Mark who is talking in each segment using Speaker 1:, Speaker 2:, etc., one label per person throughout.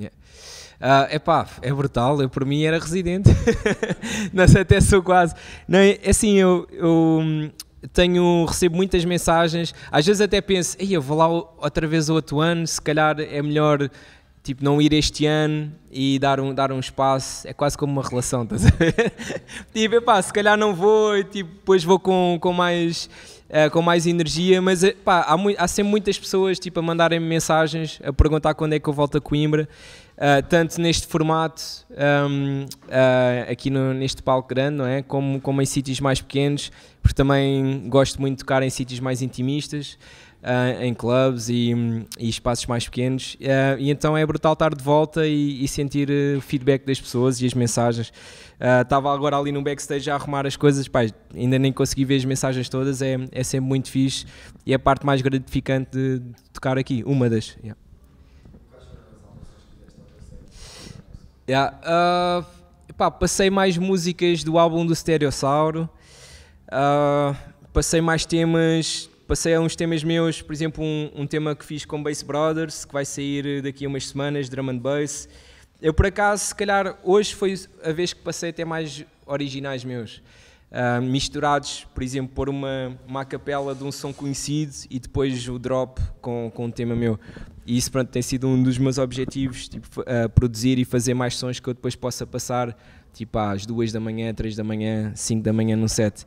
Speaker 1: Yeah. Uh, epá, é brutal. Eu, por mim, era residente. não sei, até sou quase. Não, é, é assim, eu, eu hum, tenho, recebo muitas mensagens. Às vezes até penso, Ei, eu vou lá outra vez o outro ano, se calhar é melhor tipo, não ir este ano e dar um, dar um espaço, é quase como uma relação, estás a ver? tipo, epá, se calhar não vou e tipo, depois vou com, com mais uh, com mais energia, mas eh, pá, há, há, sempre muitas pessoas tipo, a mandarem-me mensagens, a perguntar quando é que eu volto a Coimbra, uh, tanto neste formato, um, ehm, uh, aqui no, neste palco grande, não é? como, como em sítios mais pequenos, porque também gosto muito de tocar em sítios mais intimistas uh, em clubes e, hum, e, espaços mais pequenos. Uh, e então é brutal estar de volta e, e sentir eh, o feedback das pessoas e as mensagens. Ah, estava agora ali no backstage a arrumar as coisas, pá, ainda nem consegui ver as mensagens todas, é, é sempre muito fixe e é a parte mais gratificante de, de tocar aqui, uma das. Yeah. Yeah, uh, pá, passei mais músicas do álbum do Stereossauro, uh, passei mais temas passei a uns temas meus, por exemplo, um, um, tema que fiz com Bass Brothers, que vai sair eh, daqui a umas semanas, Drum and Bass. Eu, por acaso, se calhar hoje foi a vez que passei até mais originais meus. Uh, misturados, por exemplo, por uma, uma capela de um som conhecido e depois o drop com, com um tema meu. E isso pronto, tem sido um dos meus objetivos, tipo, uh, produzir e fazer mais sons que eu depois possa passar tipo às 2 da manhã, 3 da manhã, 5 da manhã no set.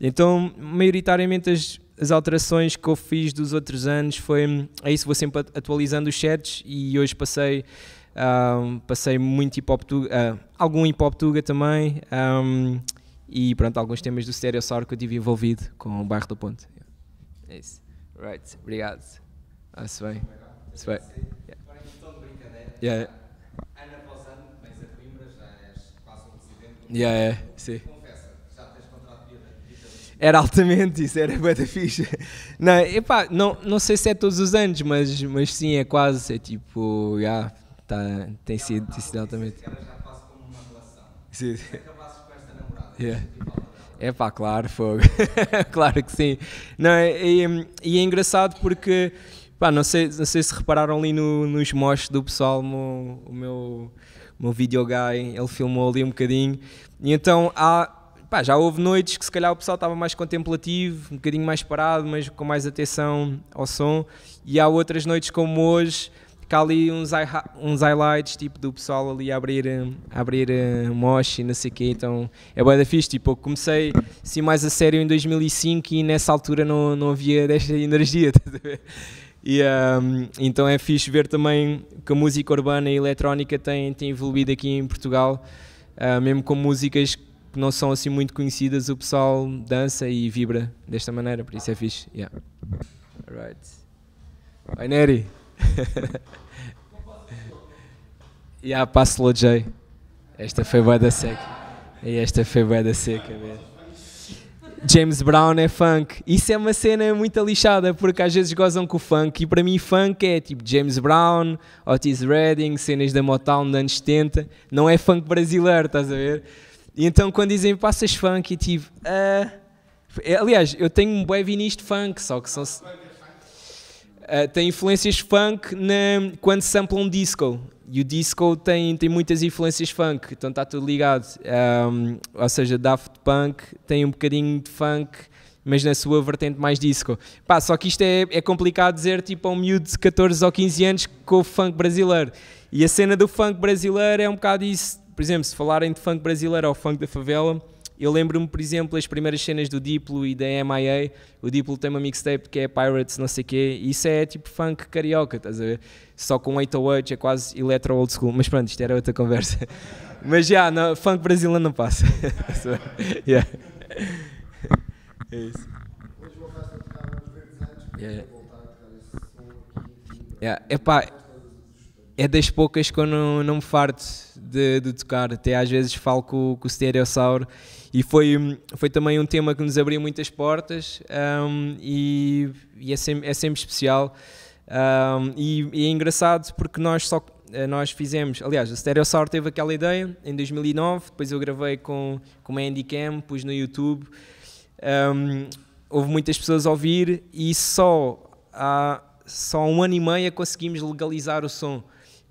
Speaker 1: Então, maioritariamente as as alterações que eu fiz dos outros anos foi é isso, vou sempre atualizando os sets e hoje passei um, passei muito hip hop tuga, uh, algum hip hop tuga também um, e pronto, alguns temas do Stereo Sour que eu tive envolvido com o Bairro do Ponte. É isso. Right, obrigado. Ah, se bem. Se bem. Yeah. Ana Rosano, vens a Coimbra, já és quase um presidente. Yeah, yeah, sim. Era altamente isso, era bué da ficha. Não, epá, não, não sei se é todos os anos, mas, mas sim, é quase, é tipo, já, yeah, tá, tem, sido, tem sido altamente. Sim. sim. É yeah. É pá, claro, fogo. claro que sim. Não, é, e, e é engraçado porque, pá, não sei, não sei se repararam ali no, nos mostros do pessoal, o meu, o meu, meu videoguy, ele filmou ali um bocadinho. E então há Pá, já houve noites que se calhar o pessoal estava mais contemplativo, um bocadinho mais parado, mas com mais atenção ao som. E há outras noites como hoje que há ali uns, uns highlights tipo do pessoal ali a abrir, eh, a abrir uh, mosh e não sei o quê. Então é bué da fixe. Tipo, eu comecei assim mais a sério em 2005 e nessa altura não, não havia desta energia, E, um, ehm, então é fixe ver também que a música urbana e eletrónica tem, tem evoluído aqui em Portugal, uh, mesmo com músicas que que não são assim muito conhecidas, o pessoal dança e vibra desta maneira, por isso é fixe. Yeah. Alright. Oi Neri. yeah, passo o J. Esta foi boa da seca. E esta foi boa da seca, mesmo. James Brown é funk. Isso é uma cena muito lixada, porque às vezes gozam com o funk. E para mim, funk é tipo James Brown, Otis Redding, cenas da Motown dos anos 70. Não é funk brasileiro, estás a ver? E então quando dizem passas funk, e tive. Tipo, uh... Ah". É, aliás, eu tenho um bué vinis de funk, só que são. Uh, tem influências funk na, quando samplam disco. E o disco tem, tem muitas influências funk, então está tudo ligado. Um, ou seja, Daft Punk tem um bocadinho de funk, mas na sua vertente mais disco. Pá, só que isto é, é complicado dizer tipo a um miúdo de 14 ou 15 anos com o funk brasileiro. E a cena do funk brasileiro é um bocado isso por exemplo, se falarem de funk brasileiro ou funk da favela, eu lembro-me, por exemplo, as primeiras cenas do Diplo e da MIA. O Diplo tem uma mixtape que é Pirates, não sei quê. E isso é tipo funk carioca, estás a ver? Só com 808 é quase electro old school. Mas pronto, isto era outra conversa. Mas já, yeah, funk brasileiro não passa. so, yeah. É isso. Hoje voltaste a tocar aos verdes anos, yeah. voltar a tocar esse som aqui. Yeah. Epá, é das poucas que eu não, não me farto de, de, tocar. Até às vezes falo com, com o Stereossauro e foi, foi também um tema que nos abriu muitas portas um, e, e, é, sempre, é sempre especial. Um, e, e, é engraçado porque nós só eh, nós fizemos, aliás, o Stereossauro teve aquela ideia em 2009, depois eu gravei com, com uma Handycam, pus no YouTube. Um, houve muitas pessoas a ouvir e só há, só há um ano e meio é conseguimos legalizar o som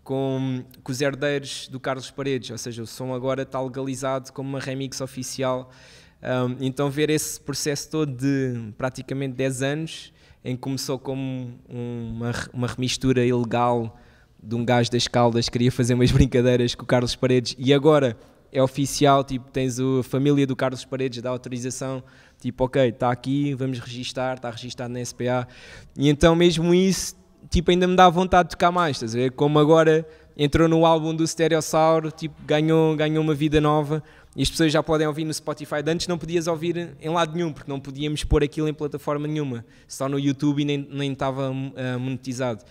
Speaker 1: com, com os herdeiros do Carlos Paredes, ou seja, o som agora está legalizado como uma remix oficial. Um, então, ver esse processo todo de praticamente 10 anos, em que começou como uma, uma remistura ilegal de um gajo das Caldas, queria fazer umas brincadeiras com o Carlos Paredes, e agora é oficial, tipo, tens a família do Carlos Paredes, da autorização, tipo, ok, está aqui, vamos registar, está registado na SPA. E então mesmo isso tipo, ainda me dá vontade de tocar mais, estás a ver? Como agora entrou no álbum do Stereossauro, tipo, ganhou, ganhou uma vida nova e as pessoas já podem ouvir no Spotify. De antes não podias ouvir em lado nenhum, porque não podíamos pôr aquilo em plataforma nenhuma, só no YouTube e nem, nem estava uh, monetizado.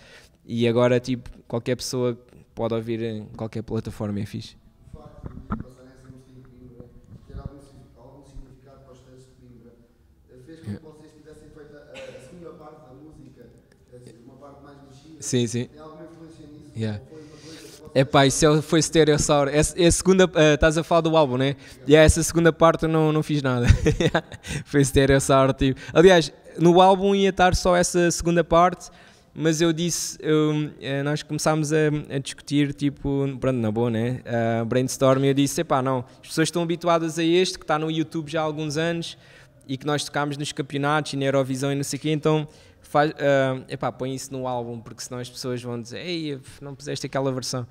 Speaker 1: E agora, tipo, qualquer pessoa pode ouvir em qualquer plataforma, é fixe. Sim, sim. Yeah. Epá, isso é, foi Stereosaur. Essa, essa segunda, uh, estás a falar do álbum, né? E yeah, essa segunda parte eu não, não fiz nada. foi Stereosaur, tipo. Aliás, no álbum ia estar só essa segunda parte, mas eu disse, eu, eh, nós começámos a, a, discutir, tipo, pronto, na boa, né? Uh, brainstorm, e eu disse, epá, não, as pessoas estão habituadas a este, que está no YouTube já há alguns anos, e que nós tocámos nos campeonatos e na Eurovisão e não sei o quê, então faz, uh, epá, põe isso no álbum, porque senão as pessoas vão dizer, ei, não puseste aquela versão.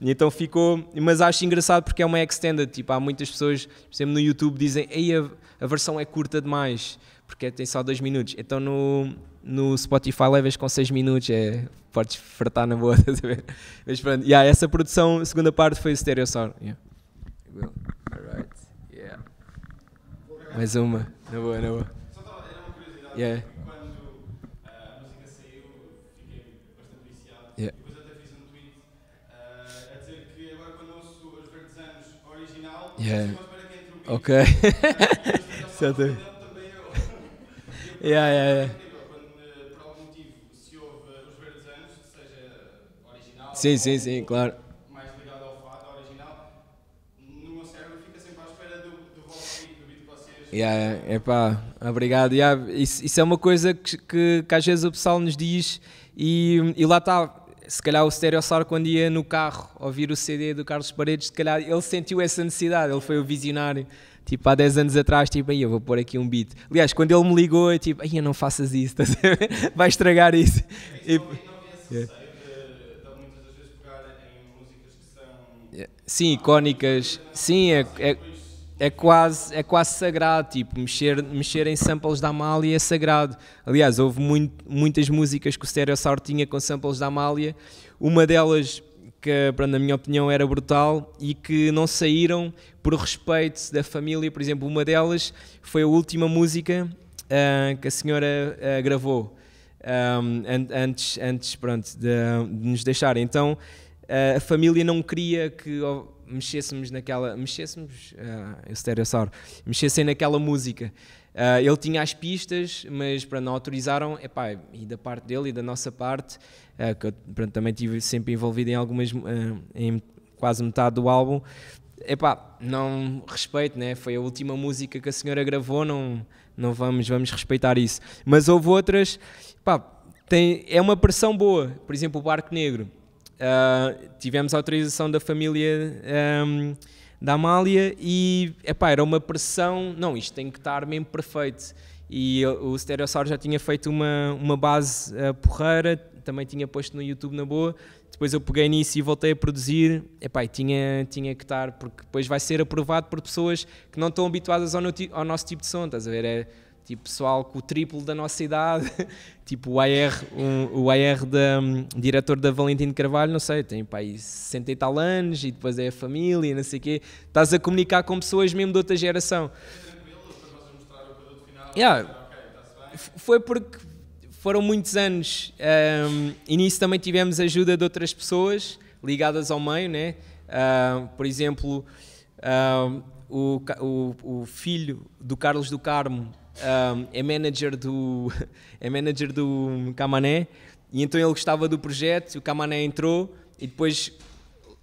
Speaker 1: E então ficou, mas acho engraçado porque é uma extended, tipo, há muitas pessoas, por exemplo, no YouTube dizem, ei, a, a versão é curta demais, porque tem só dois minutos. Então no, no Spotify leves com seis minutos, é, podes fartar na boa, Mas pronto, yeah, essa produção, a segunda parte foi o Stereo Sound. Yeah. yeah. Mais uma, na boa, na boa. Yeah. Yeah. Ok. Exatamente. yeah, yeah, yeah. Sim, sim, sim, claro. Mais ligado ao fado original, no meu cérebro fica sempre à espera do, do vosso do beat que vocês. Yeah, é pá, obrigado. Yeah, isso, isso é uma coisa que, que, que às vezes o pessoal nos diz e, e lá está se calhar o Stereossauro quando ia no carro ouvir o CD do Carlos Paredes, se calhar ele sentiu essa necessidade, ele foi o visionário, tipo há 10 anos atrás, tipo, aí eu vou pôr aqui um beat. Aliás, quando ele me ligou, eu tipo, aí não faças isso, tá vai estragar isso. E, tipo, é Sim, icónicas. Sim, é, é, é quase, é quase sagrado, tipo, mexer, mexer em samples da Amália é sagrado. Aliás, houve muito, muitas músicas que o Stereo Sour tinha com samples da Amália, uma delas que, na minha opinião, era brutal e que não saíram por respeito da família. Por exemplo, uma delas foi a última música uh, que a senhora uh, gravou um, ah, antes, antes pronto, de, de, nos deixar. Então, uh, a família não queria que mexêssemos naquela, mexêssemos, uh, ah, o mexessem naquela música. Uh, ele tinha as pistas, mas para não autorizaram, epá, e da parte dele e da nossa parte, uh, que eu pronto, também estive sempre envolvido em algumas, uh, em quase metade do álbum, epá, não respeito, né? foi a última música que a senhora gravou, não, não vamos, vamos respeitar isso. Mas houve outras, epá, tem, é uma pressão boa, por exemplo, o Barco Negro Uh, tivemos a autorização da família um, da Amália e epá, era uma pressão, não, isto tem que estar mesmo perfeito. E o Stereossauro já tinha feito uma, uma base uh, porreira, também tinha posto no YouTube na boa. Depois eu peguei nisso e voltei a produzir. Epá, tinha, tinha que estar, porque depois vai ser aprovado por pessoas que não estão habituadas ao, no, ao nosso tipo de som, estás a ver? É, tipo pessoal com o triplo da nossa idade, tipo o AR, um, o AR da, um, diretor da Valentino Carvalho, não sei, tem pai 60 e tal anos e depois é a família, não sei o quê. Estás a comunicar com pessoas mesmo de outra geração. Yeah. foi porque foram muitos anos um, e nisso também tivemos ajuda de outras pessoas ligadas ao meio, né? Uh, por exemplo, uh, o, o, o filho do Carlos do Carmo um, é manager do é manager do Camané e então ele gostava do projeto, o Camané entrou e depois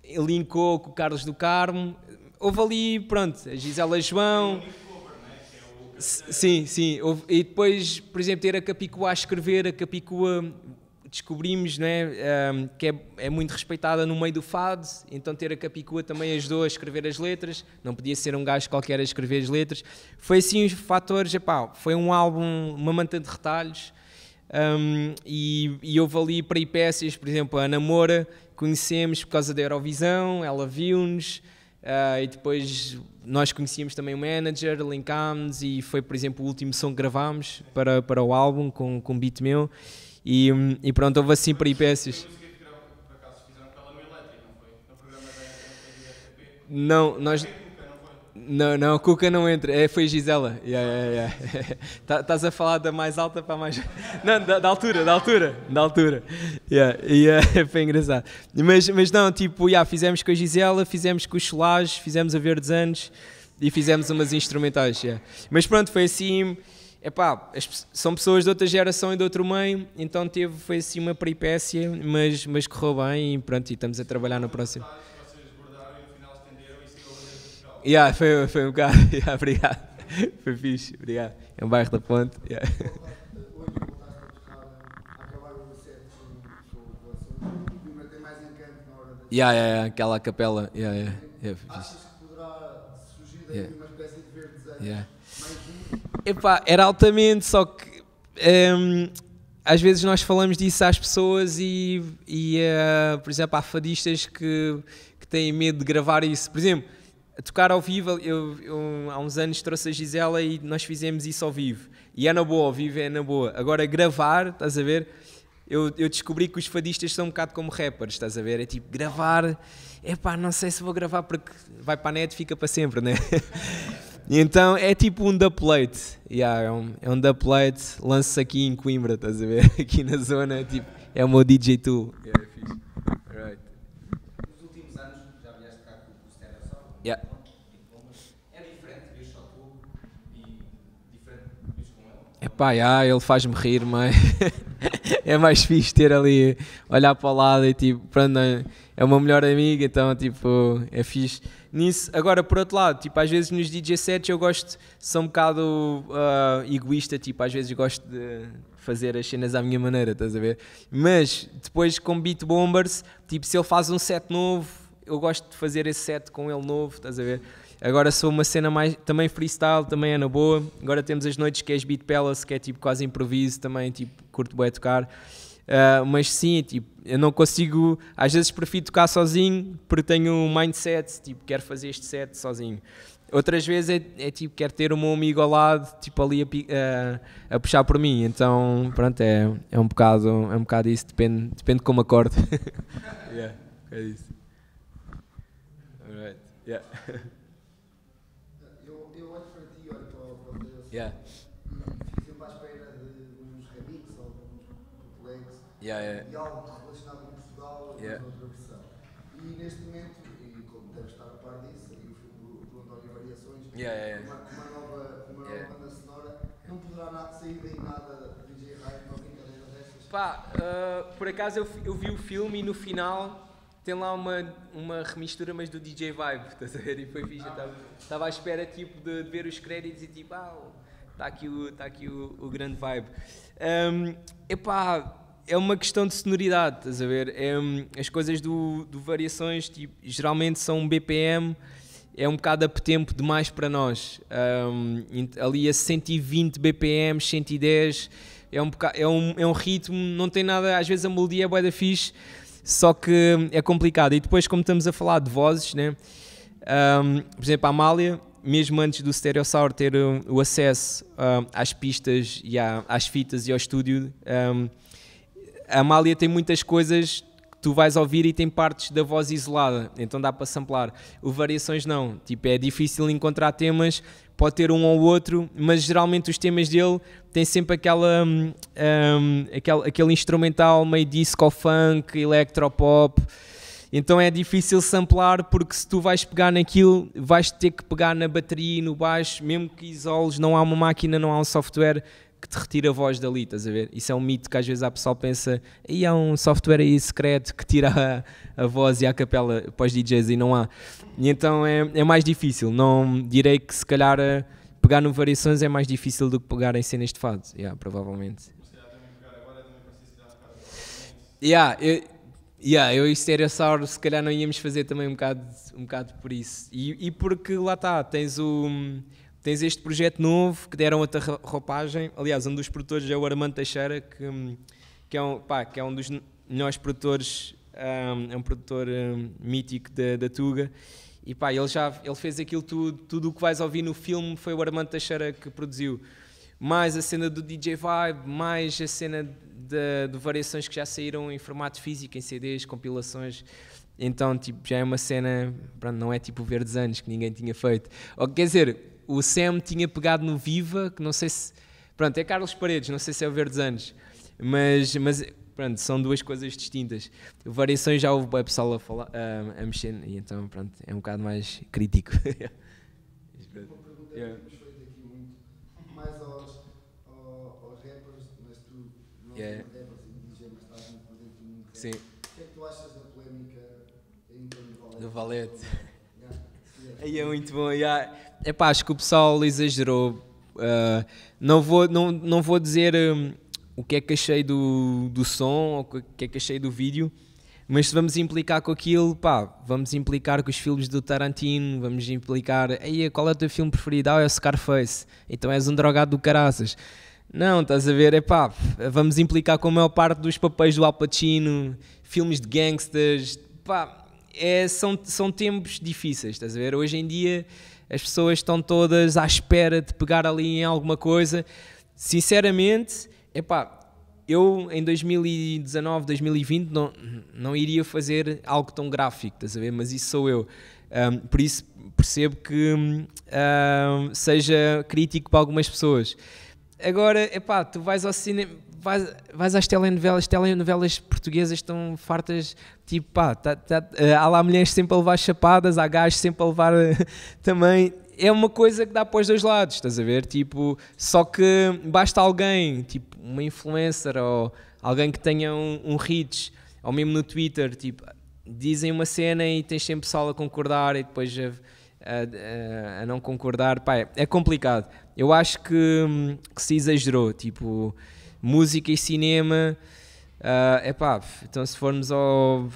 Speaker 1: linkou com o Carlos do Carmo. Houve ali, pronto, a Gisela João. Sim, sim. E depois, por exemplo, ter a Capicua a escrever, a Capicua descobrimos né, um, ehm, que é, é, muito respeitada no meio do fado, então ter a Capicua também ajudou a escrever as letras, não podia ser um gajo qualquer a escrever as letras. Foi assim os fatores, epá, foi um álbum, uma manta de retalhos, um, ehm, e, e houve ali peripécias, por exemplo, a Ana Moura, conhecemos por causa da Eurovisão, ela viu-nos, Uh, e depois nós conhecíamos também o manager, linkámos e foi, por exemplo, o último som que gravámos para, para o álbum com, com um beat meu. E, hum, e pronto, houve assim peripécias. Não, nós. Não, não, Cuca não entra, é, foi Gisela. Yeah, yeah, yeah. Tá, estás a falar da mais alta para a mais. Não, da, da altura, da altura, da altura. Yeah, yeah, eh, foi engraçado. Mas, mas não, tipo, yeah, fizemos com a Gisela, fizemos com o Cholage fizemos a Verdes Anos e fizemos umas instrumentais. Yeah. Mas pronto, foi assim epá, são pessoas de outra geração e de outro meio, então teve, foi assim uma peripécia, mas, mas correu bem e pronto, e estamos a trabalhar no próximo. Yeah, foi, foi um bocado, yeah, obrigado, foi fixe, obrigado, é um bairro da ponte. Yeah. Yeah, yeah, yeah, aquela capela. Yeah, yeah, yeah. Achas que poderá surgir yeah. uma espécie de verde yeah. Epá, era altamente, só que um, ehm, às vezes nós falamos disso às pessoas e, e uh, por exemplo, há fadistas que, que têm medo de gravar isso. Por exemplo, a tocar ao vivo, eu, eu, há uns anos trouxe a Gisela e nós fizemos isso ao vivo. E é na boa, ao vivo é na boa. Agora, gravar, estás a ver? Eu, eu, descobri que os fadistas são um bocado como rappers, estás a ver? É tipo, gravar, é pá, não sei se vou gravar porque vai para a net, fica para sempre, né? E então é tipo um duplate. Yeah, é um, é um da lança aqui em Coimbra, estás a ver? Aqui na zona, tipo, é o meu DJ tool. Yeah, é fixe. Right. Nos últimos anos já vieste cá com o Stereo Sound? Yeah. É Epá, yeah, ele faz-me rir, mas é mais fixe ter ali, olhar para o lado e tipo, pronto, é? é uma melhor amiga, então tipo, é fixe nisso. Agora, por outro lado, tipo, às vezes nos DJ sets eu gosto, sou um bocado uh, egoísta, tipo, às vezes gosto de fazer as cenas à minha maneira, estás a ver? Mas depois com Beat Bombers, tipo, se ele faz um set novo, eu gosto de fazer esse set com ele novo, estás a ver? Agora sou uma cena mais. Também freestyle, também é na boa. Agora temos as noites que é as Beat Palace, que é tipo quase improviso, também tipo curto bué tocar. Uh, mas sim, tipo, eu não consigo, às vezes prefiro tocar sozinho porque tenho um mindset, tipo, quero fazer este set sozinho. Outras vezes é, é tipo, quero ter o meu amigo ao lado, tipo, ali a, ah, a, puxar por mim. Então, pronto, é, é, um, bocado, é um bocado isso, depende, depende de como acordo. yeah, é isso. Alright, yeah. Eu, olho para ti, para o. Yeah. yeah, yeah. e algo relacionado com Portugal yeah. outra versão. E neste momento, e como deve estar a par disso, e o filme do, António Variações, yeah, Uma, uma nova, uma nova banda sonora, não poderá nada, sair daí nada de DJ Hype, não brincadeira dessas? Pá, uh, por acaso eu, eu vi o filme e no final tem lá uma, uma remistura, mas do DJ Vibe, estás a ver? E foi fixe, estava ah, à espera tipo, de, de, ver os créditos e tipo, ah, está aqui o, tá aqui o, o grande vibe. Um, ehm, epá, é uma questão de sonoridade, estás a ver? É, hum, as coisas do, do variações tipo, geralmente são um BPM, é um bocado a tempo demais para nós. Um, ali a 120 BPM, 110, é um, bocado, é, um, é um ritmo, não tem nada, às vezes a melodia é bué da fixe, só que hum, é complicado. E depois, como estamos a falar de vozes, né? Um, por exemplo, a Amália, mesmo antes do Stereosaur ter hum, o acesso às pistas e às fitas e ao estúdio a Amália tem muitas coisas que tu vais ouvir e tem partes da voz isolada, então dá para samplar. O Variações não, tipo, é difícil encontrar temas, pode ter um ou outro, mas geralmente os temas dele têm sempre aquela, hum, um, aquele, aquele instrumental meio disco, funk, electropop, então é difícil samplar porque se tu vais pegar naquilo, vais ter que pegar na bateria, e no baixo, mesmo que isoles, não há uma máquina, não há um software que te retira a voz dali, estás a ver? Isso é um mito que às vezes a pessoa pensa, e há um software aí secreto que tira a, a voz e a capela para os DJs e não há. E então é, é mais difícil, não direi que se calhar eh, pegar no variações é mais difícil do que pegar em cenas de fado, yeah, provavelmente. Yeah, eu, yeah, eu e Stereossauro se calhar não íamos fazer também um bocado, um bocado por isso. E, e porque lá está, tens o tens este projeto novo que deram outra roupagem. Aliás, um dos produtores é o Armando Teixeira, que, hum, que, é, um, pá, que é um dos melhores produtores, um, é um produtor um, mítico da, da Tuga. E pá, ele já ele fez aquilo tudo, tudo o que vais ouvir no filme foi o Armando Teixeira que produziu. Mais a cena do DJ Vibe, mais a cena de, de variações que já saíram em formato físico, em CDs, compilações. Então, tipo, já é uma cena, pronto, não é tipo Verdes Anos, que ninguém tinha feito. Ou, quer dizer, o Sam tinha pegado no Viva, que não sei se. Pronto, é Carlos Paredes, não sei se é o Verdes Anos, mas, mas pronto, são duas coisas distintas. Variações já houve o pessoal a, falar, a, a mexer, e então pronto, é um bocado mais crítico. yeah. Yeah. Sim. O que é que tu achas da polémica em torno do Valete? Do Valete. Aí é muito bom. Yeah epá, acho que o pessoal exagerou. Uh, não, vou, não, não vou dizer um, o que é que achei do, do som ou o que é que achei do vídeo, mas se vamos implicar com aquilo, pá, vamos implicar com os filmes do Tarantino, vamos implicar, Ei, qual é o teu filme preferido? Ah, é o Scarface, então és um drogado do caraças. Não, estás a ver, é pá, vamos implicar com a maior parte dos papéis do Al Pacino, filmes de gangsters, pá, é, são, são tempos difíceis, estás a ver? Hoje em dia as pessoas estão todas à espera de pegar ali em alguma coisa. Sinceramente, epá, eu em 2019, 2020 não, não iria fazer algo tão gráfico, estás a ver? Mas isso sou eu. Um, por isso percebo que um, seja crítico para algumas pessoas. Agora, epá, tu vais ao cinema vais, vais às telenovelas, telenovelas portuguesas estão fartas, tipo, pá, tá, tá, eh, há lá mulheres sempre a levar chapadas, há gajos sempre a levar eh, também. É uma coisa que dá para os dois lados, estás a ver? Tipo, só que basta alguém, tipo, uma influencer ou alguém que tenha um, um hits, ou mesmo no Twitter, tipo, dizem uma cena e tens sempre pessoal a concordar e depois a, a, a, a não concordar. Pá, é, é complicado. Eu acho que, que se exagerou, tipo música e cinema. Uh, epá, então se formos ao.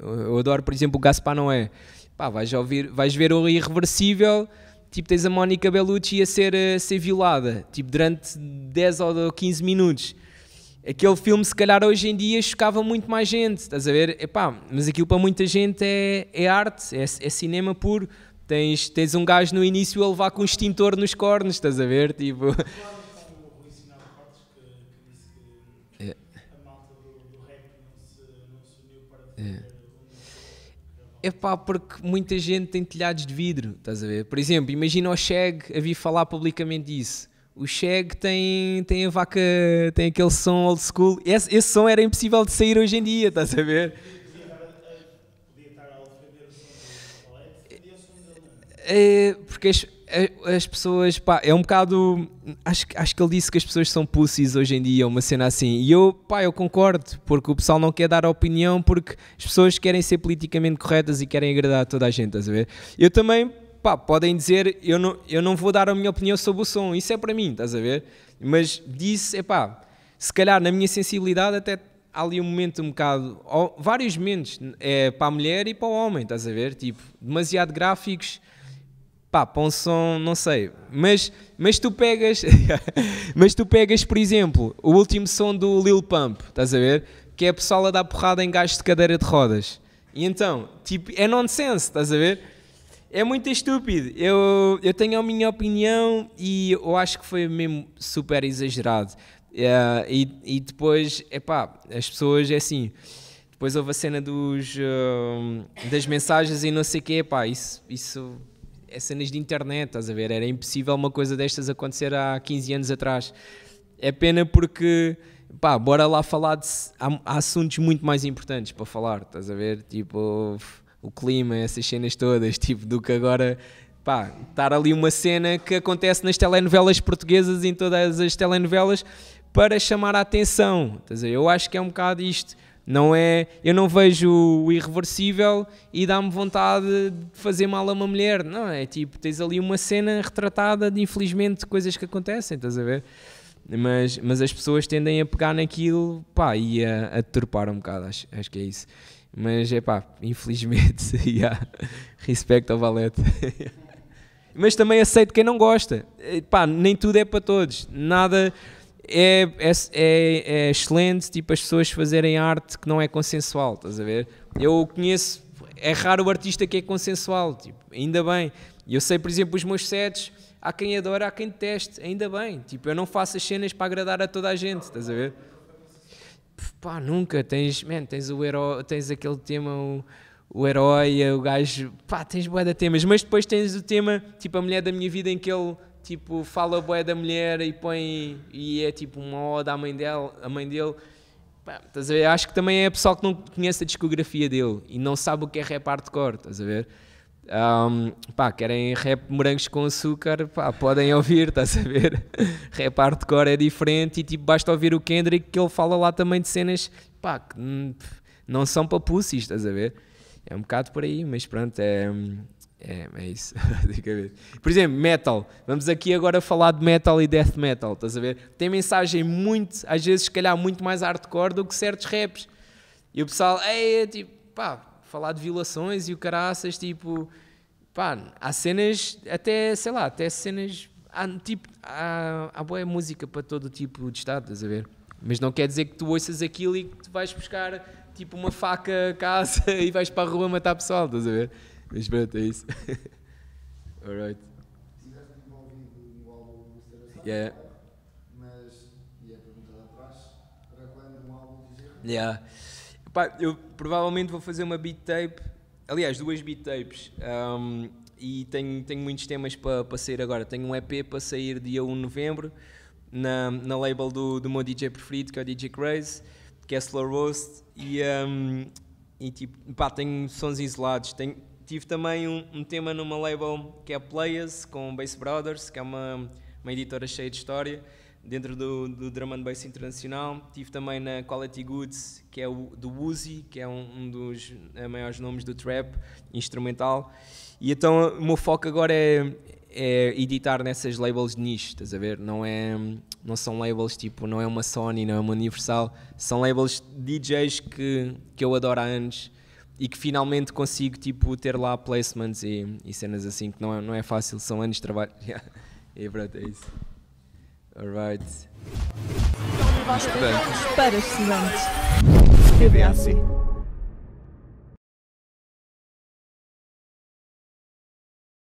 Speaker 1: Eu adoro, por exemplo, o Gaspar Noé. Pá, vais, ouvir, vais ver o Irreversível, tipo, tens a Mónica Bellucci a ser, a eh, ser violada, tipo, durante 10 ou 15 minutos. Aquele filme, se calhar, hoje em dia chocava muito mais gente, estás a ver? Epá, mas aquilo para muita gente é, é arte, é, é cinema puro. Tens, tens um gajo no início a levar com um extintor nos cornos, estás a ver? Tipo. É. É pá, porque muita gente tem telhados de vidro, estás a ver? Por exemplo, imagina o Cheg a vir falar publicamente isso. O Cheg tem, tem a vaca, tem aquele som old school. Esse, esse som era impossível de sair hoje em dia, estás a ver? É, porque as, as pessoas, pá, é um bocado. Acho, acho que ele disse que as pessoas são pussies hoje em dia, uma cena assim. E eu, pá, eu concordo, porque o pessoal não quer dar opinião porque as pessoas querem ser politicamente corretas e querem agradar a toda a gente, estás a ver? Eu também, pá, podem dizer, eu não, eu não vou dar a minha opinião sobre o som, isso é para mim, estás a ver? Mas disse, é pá, se calhar na minha sensibilidade até há ali um momento um bocado, vários momentos, é para a mulher e para o homem, estás a ver? Tipo, demasiado gráficos pá, para um som, não sei. Mas, mas tu pegas, mas tu pegas, por exemplo, o último som do Lil Pump, estás a ver? Que é a pessoa a dar porrada em gajos de cadeira de rodas. E então, tipo, é nonsense, estás a ver? É muito estúpido. Eu, eu tenho a minha opinião e eu acho que foi mesmo super exagerado. Uh, e, e depois, epá, as pessoas é assim. Depois houve a cena dos, uh, das mensagens e não sei o quê, epá, isso, isso é cenas de internet, estás a ver? Era impossível uma coisa destas acontecer há 15 anos atrás. É pena porque, pá, bora lá falar de. Há, há assuntos muito mais importantes para falar, estás a ver? Tipo, o clima, essas cenas todas, tipo, do que agora pá, estar ali uma cena que acontece nas telenovelas portuguesas, em todas as telenovelas, para chamar a atenção. Estás a ver? Eu acho que é um bocado isto. Não é, eu não vejo o irreversível e dá-me vontade de fazer mal a uma mulher. Não, é tipo, tens ali uma cena retratada de infelizmente coisas que acontecem, estás a ver? Mas, mas as pessoas tendem a pegar naquilo pá, e a, a deturpar um bocado, acho, acho que é isso. Mas é pá, infelizmente, yeah. respeito ao valete. mas também aceito quem não gosta. Eh, pá, nem tudo é para todos. Nada é, é, é, é, excelente tipo, as pessoas fazerem arte que não é consensual, estás a ver? Eu conheço, é raro o artista que é consensual, tipo, ainda bem. Eu sei, por exemplo, os meus sets, há quem adora, há quem deteste, ainda bem. Tipo, eu não faço as cenas para agradar a toda a gente, estás a ver? Pá, nunca. Tens, man, tens o herói, tens aquele tema, o, o herói, o gajo, pá, tens boa de temas, mas depois tens o tema, tipo, a mulher da minha vida em que ele tipo, fala boé da mulher e põe. e é tipo uma oda à mãe, dela, a mãe dele. Pá, estás a ver? Acho que também é pessoal que não conhece a discografia dele e não sabe o que é rap hardcore, estás a ver? Um, pá, querem rap morangos com açúcar, pá, podem ouvir, estás a ver? rap hardcore é diferente e tipo, basta ouvir o Kendrick que ele fala lá também de cenas, pá, que hum, não são para estás a ver? É um bocado por aí, mas pronto, é. Hum, é, é isso, Por exemplo, metal. Vamos aqui agora falar de metal e death metal, estás a ver? Tem mensagem muito, às vezes, se calhar, muito mais hardcore do que certos raps. E o pessoal, é tipo, pá, falar de violações e o caraças, tipo, pá, há cenas, até, sei lá, até cenas, há, tipo, há, há boa música para todo o tipo de estado, estás a ver? Mas não quer dizer que tu ouças aquilo e que tu vais buscar, tipo, uma faca a casa e vais para a rua matar pessoal, estás a ver? Mas pronto, é isso. Alright. Estiveste envolvido no álbum do Stereo yeah. mas, e a pergunta lá atrás, para quando um álbum de género? Yeah. Pá, eu provavelmente vou fazer uma beat tape, aliás, duas beat tapes, um, e tenho, tenho muitos temas para pa sair agora. Tenho um EP para sair dia 1 de novembro, na, na label do, do meu DJ preferido, que é o DJ Craze, que é Slow Roast, e, um, e tipo, pá, tenho sons isolados, tenho, Tive também um, um tema numa label que é Players, com Bass Brothers, que é uma, uma editora cheia de história, dentro do, do Drum and Bass Internacional. Tive também na Quality Goods, que é o, do Woozy, que é um, um dos eh, maiores nomes do trap instrumental. E então o meu foco agora é, é editar nessas labels de nicho, estás a ver? Não, é, não são labels tipo, não é uma Sony, não é uma Universal, são labels DJs que, que eu adoro há anos e que finalmente consigo tipo, ter lá placements e, e cenas assim, que não é, não é fácil, são anos de trabalho. Yeah. E pronto, é isso. Alright. Estudantes. Para estudantes.